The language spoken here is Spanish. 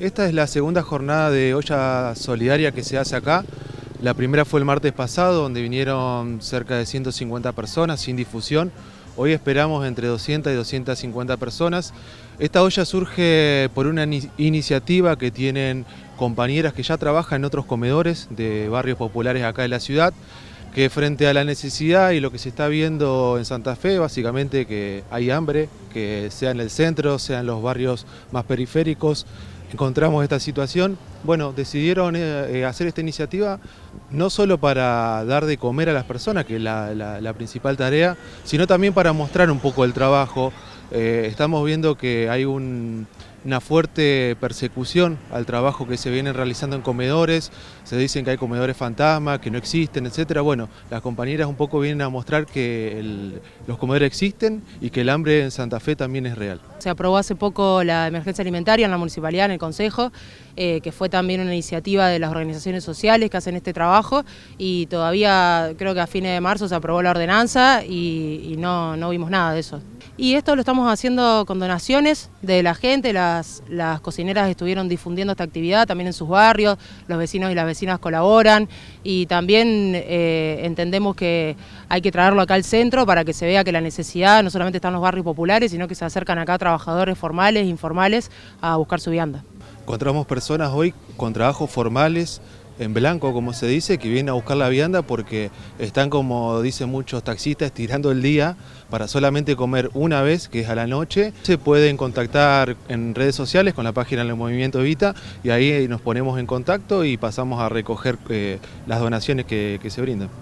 Esta es la segunda jornada de olla solidaria que se hace acá. La primera fue el martes pasado, donde vinieron cerca de 150 personas sin difusión. Hoy esperamos entre 200 y 250 personas. Esta olla surge por una iniciativa que tienen compañeras que ya trabajan en otros comedores de barrios populares acá de la ciudad, que frente a la necesidad y lo que se está viendo en Santa Fe, básicamente que hay hambre, que sea en el centro, sea en los barrios más periféricos, encontramos esta situación. Bueno, decidieron eh, eh, hacer esta iniciativa no solo para dar de comer a las personas, que es la, principal tarea, sino también para mostrar un poco el trabajo. Eh, estamos viendo que hay una fuerte persecución al trabajo que se viene realizando en comedores, se dicen que hay comedores fantasmas, que no existen, etc. Bueno, las compañeras un poco vienen a mostrar que los comedores existen y que el hambre en Santa Fe también es real. Se aprobó hace poco la emergencia alimentaria en la municipalidad, en el Consejo, eh, que fue también una iniciativa de las organizaciones sociales que hacen este trabajo y todavía creo que a fines de marzo se aprobó la ordenanza y, no, no vimos nada de eso. Y esto lo estamos haciendo con donaciones de la gente, las, las cocineras estuvieron difundiendo esta actividad también en sus barrios, los vecinos y las vecinas colaboran y también eh, entendemos que hay que traerlo acá al centro para que se vea que la necesidad no solamente está en los barrios populares, sino que se acercan acá a trabajar trabajadores formales, informales, a buscar su vianda. Encontramos personas hoy con trabajos formales, en blanco, como se dice, que vienen a buscar la vianda porque están, como dicen muchos taxistas, tirando el día para solamente comer una vez, que es a la noche. Se pueden contactar en redes sociales con la página del Movimiento Vita y ahí nos ponemos en contacto y pasamos a recoger eh, las donaciones que se brindan.